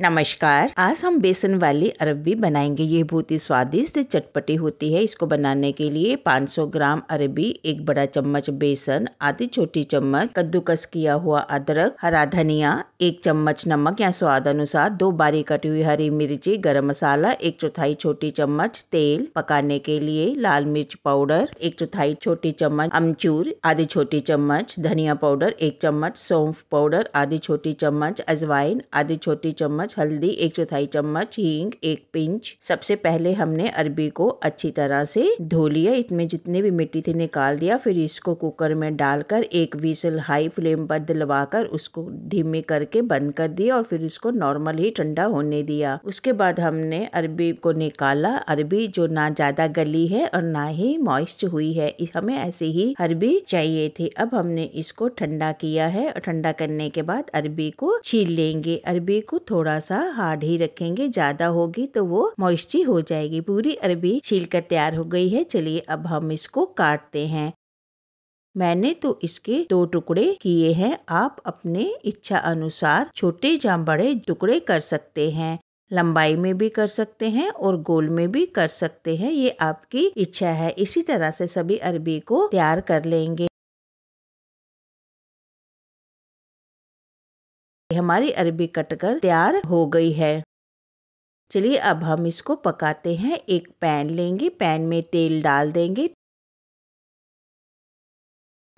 नमस्कार आज हम बेसन वाली अरबी बनाएंगे ये बहुत ही स्वादिष्ट चटपटी होती है इसको बनाने के लिए 500 ग्राम अरबी एक बड़ा चम्मच बेसन आधी छोटी चम्मच कद्दूकस किया हुआ अदरक हरा धनिया एक चम्मच नमक या स्वाद अनुसार दो बारी कटी हुई हरी मिर्ची गरम मसाला एक चौथाई छोटी चम्मच तेल पकाने के लिए लाल मिर्च पाउडर एक चौथाई छोटी चम्मच अमचूर आधी छोटी चम्मच धनिया पाउडर एक चम्मच सौंफ पाउडर आधी छोटी चम्मच अजवाइन आधी छोटी चम्मच चम्मच हल्दी एक चौथाई चम्मच हींग एक पिंच सबसे पहले हमने अरबी को अच्छी तरह से धो लिया इसमें जितनी भी मिट्टी थी निकाल दिया फिर इसको कुकर में डालकर एक विसल हाई फ्लेम पर दिलवा कर उसको धीमे करके बंद कर दिया और फिर इसको नॉर्मल ही ठंडा होने दिया उसके बाद हमने अरबी को निकाला अरबी जो ना ज्यादा गली है और ना ही मॉइस्ट हुई है हमें ऐसे ही अरबी चाहिए थी अब हमने इसको ठंडा किया है और ठंडा करने के बाद अरबी को छील लेंगे अरबी को थोड़ा थोड़ा सा हार्ड ही रखेंगे ज़्यादा होगी तो वो मॉइस्टी हो जाएगी पूरी अरबी छील कर तैयार हो गई है चलिए अब हम इसको काटते हैं मैंने तो इसके दो टुकड़े किए हैं आप अपने इच्छा अनुसार छोटे या बड़े टुकड़े कर सकते हैं लंबाई में भी कर सकते हैं और गोल में भी कर सकते हैं ये आपकी इच्छा है इसी तरह से सभी अरबी को तैयार कर लेंगे हमारी अरबी कटकर तैयार हो गई है चलिए अब हम इसको पकाते हैं एक पैन लेंगे पैन में तेल डाल देंगे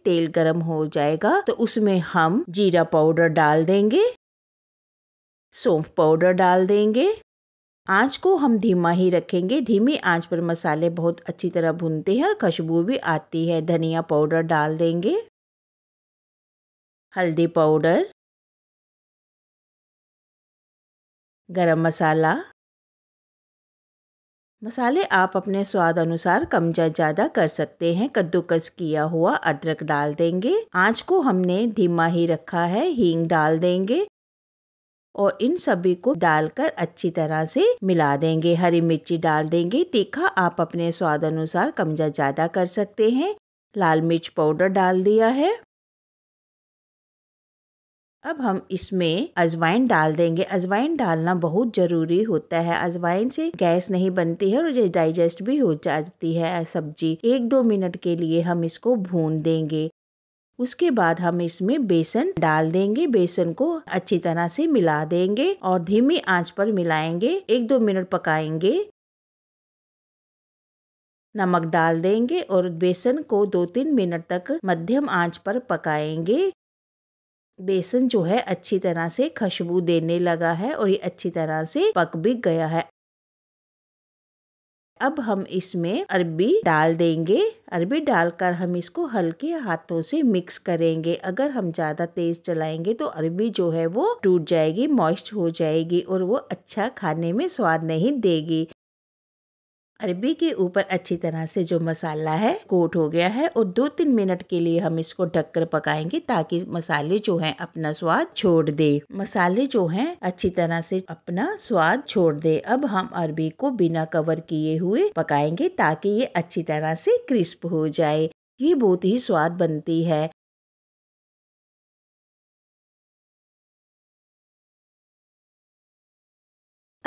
तेल गरम हो जाएगा तो उसमें हम जीरा पाउडर डाल देंगे सौंफ पाउडर डाल देंगे आंच को हम धीमा ही रखेंगे धीमी आंच पर मसाले बहुत अच्छी तरह भुनते हैं और खुशबू भी आती है धनिया पाउडर डाल देंगे हल्दी पाउडर गरम मसाला मसाले आप अपने स्वाद अनुसार कम या ज़्यादा कर सकते हैं कद्दूकस किया हुआ अदरक डाल देंगे आंच को हमने धीमा ही रखा है हींग डाल देंगे और इन सभी को डालकर अच्छी तरह से मिला देंगे हरी मिर्ची डाल देंगे तीखा आप अपने स्वाद अनुसार कम या ज़्यादा कर सकते हैं लाल मिर्च पाउडर डाल दिया है अब हम इसमें अजवाइन डाल देंगे अजवाइन डालना बहुत ज़रूरी होता है अजवाइन से गैस नहीं बनती है और डाइजेस्ट भी हो जाती है सब्जी एक दो मिनट के लिए हम इसको भून देंगे उसके बाद हम इसमें बेसन डाल देंगे बेसन को अच्छी तरह से मिला देंगे और धीमी आंच पर मिलाएंगे एक दो मिनट पकाएंगे नमक डाल देंगे और बेसन को दो तीन मिनट तक मध्यम आंच पर पकाएंगे बेसन जो है अच्छी तरह से खुशबू देने लगा है और ये अच्छी तरह से पक भी गया है अब हम इसमें अरबी डाल देंगे अरबी डालकर हम इसको हल्के हाथों से मिक्स करेंगे अगर हम ज़्यादा तेज़ चलाएंगे तो अरबी जो है वो टूट जाएगी मॉइस्ट हो जाएगी और वो अच्छा खाने में स्वाद नहीं देगी अरबी के ऊपर अच्छी तरह से जो मसाला है कोट हो गया है और दो तीन मिनट के लिए हम इसको ढककर पकाएंगे ताकि मसाले जो हैं अपना स्वाद छोड़ दे मसाले जो हैं अच्छी तरह से अपना स्वाद छोड़ दे अब हम अरबी को बिना कवर किए हुए पकाएंगे ताकि ये अच्छी तरह से क्रिस्प हो जाए ये बहुत ही स्वाद बनती है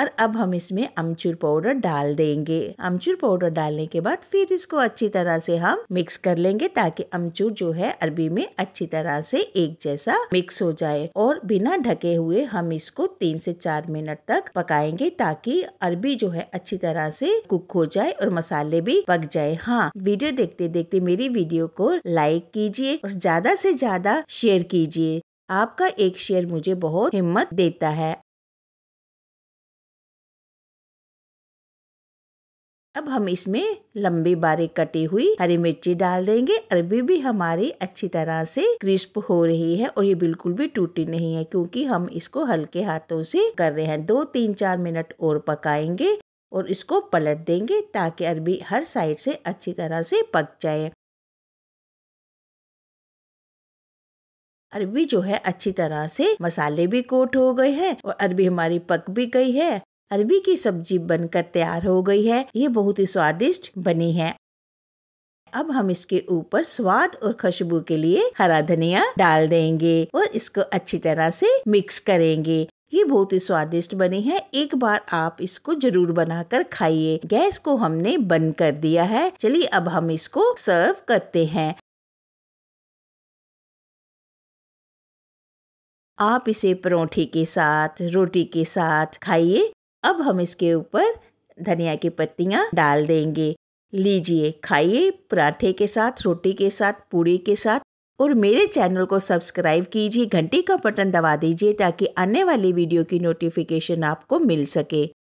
और अब हम इसमें अमचूर पाउडर डाल देंगे अमचूर पाउडर डालने के बाद फिर इसको अच्छी तरह से हम मिक्स कर लेंगे ताकि अमचूर जो है अरबी में अच्छी तरह से एक जैसा मिक्स हो जाए और बिना ढके हुए हम इसको तीन से चार मिनट तक पकाएंगे ताकि अरबी जो है अच्छी तरह से कुक हो जाए और मसाले भी पक जाए हाँ वीडियो देखते देखते मेरी वीडियो को लाइक कीजिए और ज्यादा से ज्यादा शेयर कीजिए आपका एक शेयर मुझे बहुत हिम्मत देता है अब हम इसमें लंबी बारीक कटी हुई हरी मिर्ची डाल देंगे अरबी भी हमारी अच्छी तरह से क्रिस्प हो रही है और ये बिल्कुल भी टूटी नहीं है क्योंकि हम इसको हल्के हाथों से कर रहे हैं दो तीन चार मिनट और पकाएंगे और इसको पलट देंगे ताकि अरबी हर साइड से अच्छी तरह से पक जाए अरबी जो है अच्छी तरह से मसाले भी कोट हो गए हैं और अरबी हमारी पक भी गई है अरबी की सब्जी बनकर तैयार हो गई है ये बहुत ही स्वादिष्ट बनी है अब हम इसके ऊपर स्वाद और खुशबू के लिए हरा धनिया डाल देंगे और इसको अच्छी तरह से मिक्स करेंगे ये बहुत ही स्वादिष्ट बनी है एक बार आप इसको जरूर बनाकर खाइए गैस को हमने बंद कर दिया है चलिए अब हम इसको सर्व करते हैं आप इसे परोठे के साथ रोटी के साथ खाइए अब हम इसके ऊपर धनिया की पत्तियाँ डाल देंगे लीजिए खाइए पराठे के साथ रोटी के साथ पूड़ी के साथ और मेरे चैनल को सब्सक्राइब कीजिए घंटी का बटन दबा दीजिए ताकि आने वाली वीडियो की नोटिफिकेशन आपको मिल सके